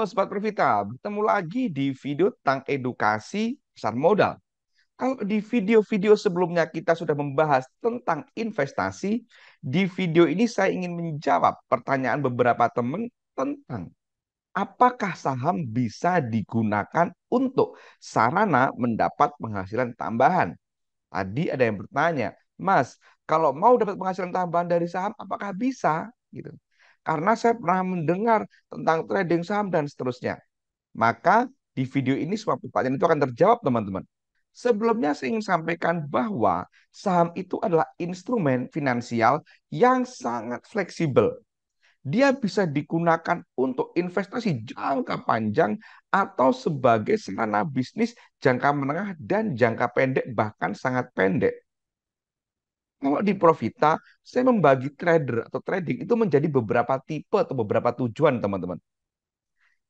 Halo Sobat Profita, bertemu lagi di video tentang edukasi pasar modal. Kalau di video-video sebelumnya kita sudah membahas tentang investasi, di video ini saya ingin menjawab pertanyaan beberapa teman tentang apakah saham bisa digunakan untuk sarana mendapat penghasilan tambahan. Tadi ada yang bertanya, Mas, kalau mau dapat penghasilan tambahan dari saham, apakah bisa? Gitu karena saya pernah mendengar tentang trading saham dan seterusnya. Maka di video ini semua pertanyaan itu akan terjawab teman-teman. Sebelumnya saya ingin sampaikan bahwa saham itu adalah instrumen finansial yang sangat fleksibel. Dia bisa digunakan untuk investasi jangka panjang atau sebagai sarana bisnis jangka menengah dan jangka pendek bahkan sangat pendek. Kalau di Profita, saya membagi trader atau trading itu menjadi beberapa tipe atau beberapa tujuan, teman-teman.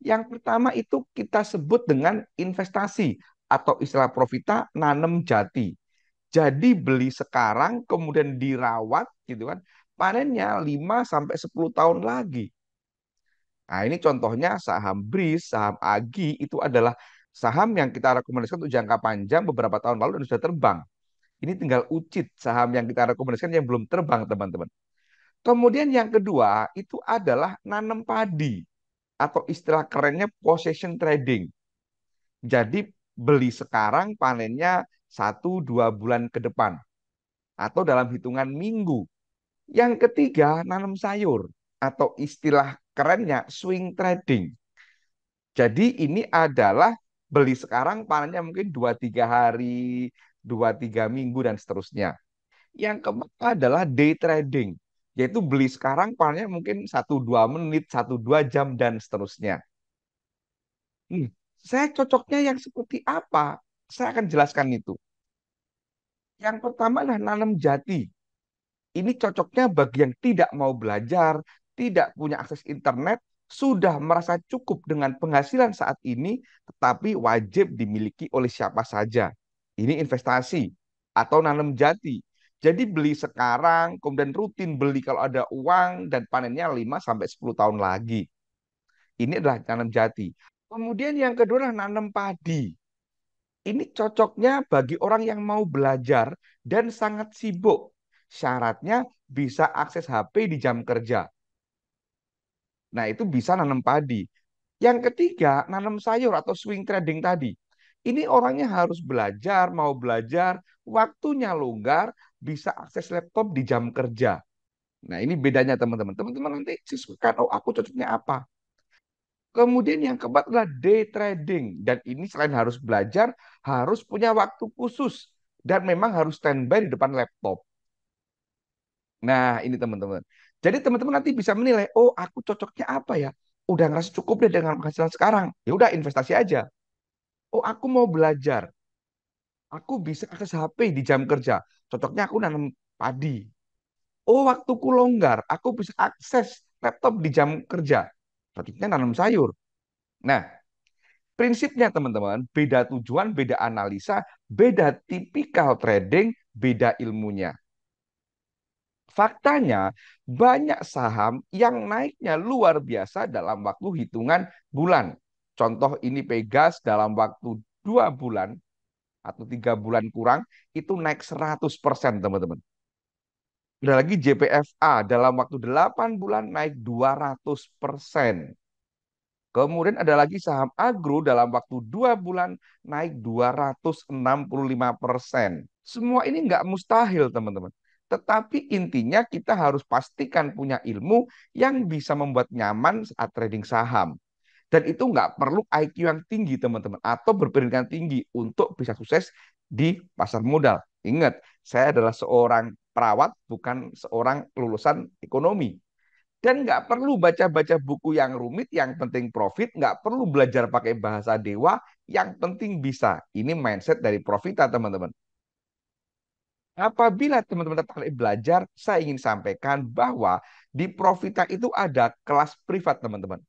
Yang pertama itu kita sebut dengan investasi atau istilah Profita nanem jati. Jadi beli sekarang kemudian dirawat gitu kan, panennya 5 sampai 10 tahun lagi. Nah, ini contohnya saham BRIS, saham AGI itu adalah saham yang kita rekomendasikan untuk jangka panjang beberapa tahun lalu dan sudah terbang. Ini tinggal ucit saham yang kita rekomendasikan yang belum terbang, teman-teman. Kemudian yang kedua itu adalah nanam padi atau istilah kerennya possession trading. Jadi beli sekarang panennya 1-2 bulan ke depan. Atau dalam hitungan minggu. Yang ketiga nanam sayur atau istilah kerennya swing trading. Jadi ini adalah beli sekarang panennya mungkin 2-3 hari, dua tiga minggu dan seterusnya. Yang keempat adalah day trading, yaitu beli sekarang pahalanya mungkin satu dua menit, satu dua jam dan seterusnya. Hmm, saya cocoknya yang seperti apa? Saya akan jelaskan itu. Yang pertama adalah nanam jati. Ini cocoknya bagi yang tidak mau belajar, tidak punya akses internet, sudah merasa cukup dengan penghasilan saat ini, tetapi wajib dimiliki oleh siapa saja ini investasi atau nanam jati. Jadi beli sekarang, kemudian rutin beli kalau ada uang dan panennya 5 sampai 10 tahun lagi. Ini adalah nanam jati. Kemudian yang kedua adalah nanam padi. Ini cocoknya bagi orang yang mau belajar dan sangat sibuk. Syaratnya bisa akses HP di jam kerja. Nah, itu bisa nanam padi. Yang ketiga, nanam sayur atau swing trading tadi. Ini orangnya harus belajar, mau belajar, waktunya longgar, bisa akses laptop di jam kerja. Nah ini bedanya teman-teman. Teman-teman nanti sesuaikan, oh aku cocoknya apa. Kemudian yang keempat adalah day trading. Dan ini selain harus belajar, harus punya waktu khusus. Dan memang harus standby di depan laptop. Nah ini teman-teman. Jadi teman-teman nanti bisa menilai, oh aku cocoknya apa ya? Udah ngerasa cukup deh dengan penghasilan sekarang. Ya udah investasi aja oh aku mau belajar. Aku bisa akses HP di jam kerja. Cocoknya aku nanam padi. Oh, waktuku longgar, aku bisa akses laptop di jam kerja. Cocoknya nanam sayur. Nah, prinsipnya teman-teman, beda tujuan, beda analisa, beda tipikal trading, beda ilmunya. Faktanya, banyak saham yang naiknya luar biasa dalam waktu hitungan bulan. Contoh ini Pegas dalam waktu dua bulan atau tiga bulan kurang itu naik 100 persen teman-teman. Ada lagi JPFA dalam waktu delapan bulan naik 200 persen. Kemudian ada lagi saham agro dalam waktu dua bulan naik 265 persen. Semua ini nggak mustahil teman-teman. Tetapi intinya kita harus pastikan punya ilmu yang bisa membuat nyaman saat trading saham. Dan itu nggak perlu IQ yang tinggi, teman-teman, atau berpendidikan tinggi untuk bisa sukses di pasar modal. Ingat, saya adalah seorang perawat, bukan seorang lulusan ekonomi. Dan nggak perlu baca-baca buku yang rumit, yang penting profit, nggak perlu belajar pakai bahasa dewa, yang penting bisa. Ini mindset dari Profita, teman-teman. Apabila teman-teman tertarik belajar, saya ingin sampaikan bahwa di Profita itu ada kelas privat, teman-teman.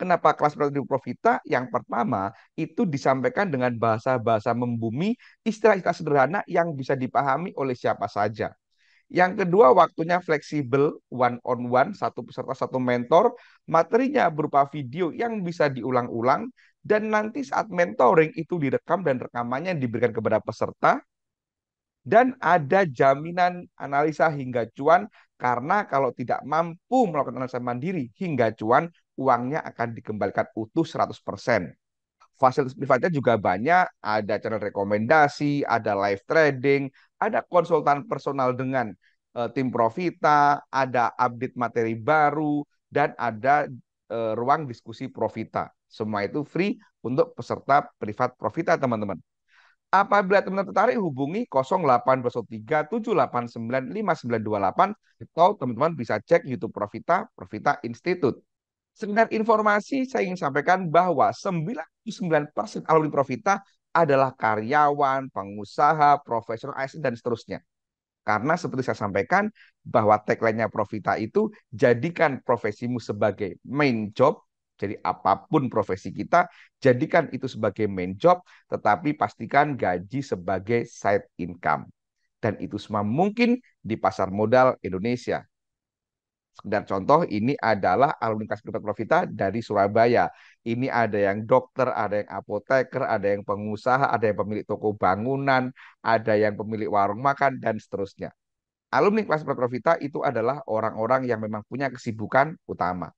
Kenapa kelas relatif profita? Yang pertama, itu disampaikan dengan bahasa-bahasa membumi, istilah-istilah sederhana yang bisa dipahami oleh siapa saja. Yang kedua, waktunya fleksibel, one on one, satu peserta satu mentor. Materinya berupa video yang bisa diulang-ulang dan nanti saat mentoring itu direkam dan rekamannya diberikan kepada peserta dan ada jaminan analisa hingga cuan karena kalau tidak mampu melakukan analisa mandiri hingga cuan uangnya akan dikembalikan utuh 100%. Fasilitas privatnya juga banyak, ada channel rekomendasi, ada live trading, ada konsultan personal dengan uh, tim Profita, ada update materi baru dan ada uh, ruang diskusi Profita. Semua itu free untuk peserta privat Profita, teman-teman. Apabila teman-teman tertarik, hubungi 0803 789 5928 atau teman-teman bisa cek YouTube Profita, Profita Institute. Sekedar informasi, saya ingin sampaikan bahwa 99% alumni Profita adalah karyawan, pengusaha, profesional ASN, dan seterusnya. Karena seperti saya sampaikan bahwa tagline-nya Profita itu jadikan profesimu sebagai main job jadi apapun profesi kita, jadikan itu sebagai main job, tetapi pastikan gaji sebagai side income. Dan itu semua mungkin di pasar modal Indonesia. Sekedar contoh, ini adalah alumni kelas privat profita dari Surabaya. Ini ada yang dokter, ada yang apoteker, ada yang pengusaha, ada yang pemilik toko bangunan, ada yang pemilik warung makan, dan seterusnya alumni kelas Profita itu adalah orang-orang yang memang punya kesibukan utama.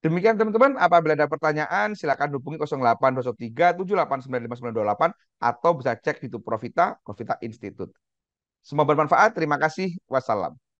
Demikian teman-teman, apabila ada pertanyaan silakan hubungi 0803 7895928 atau bisa cek di Profita, Profita Institute. Semoga bermanfaat. Terima kasih. Wassalam.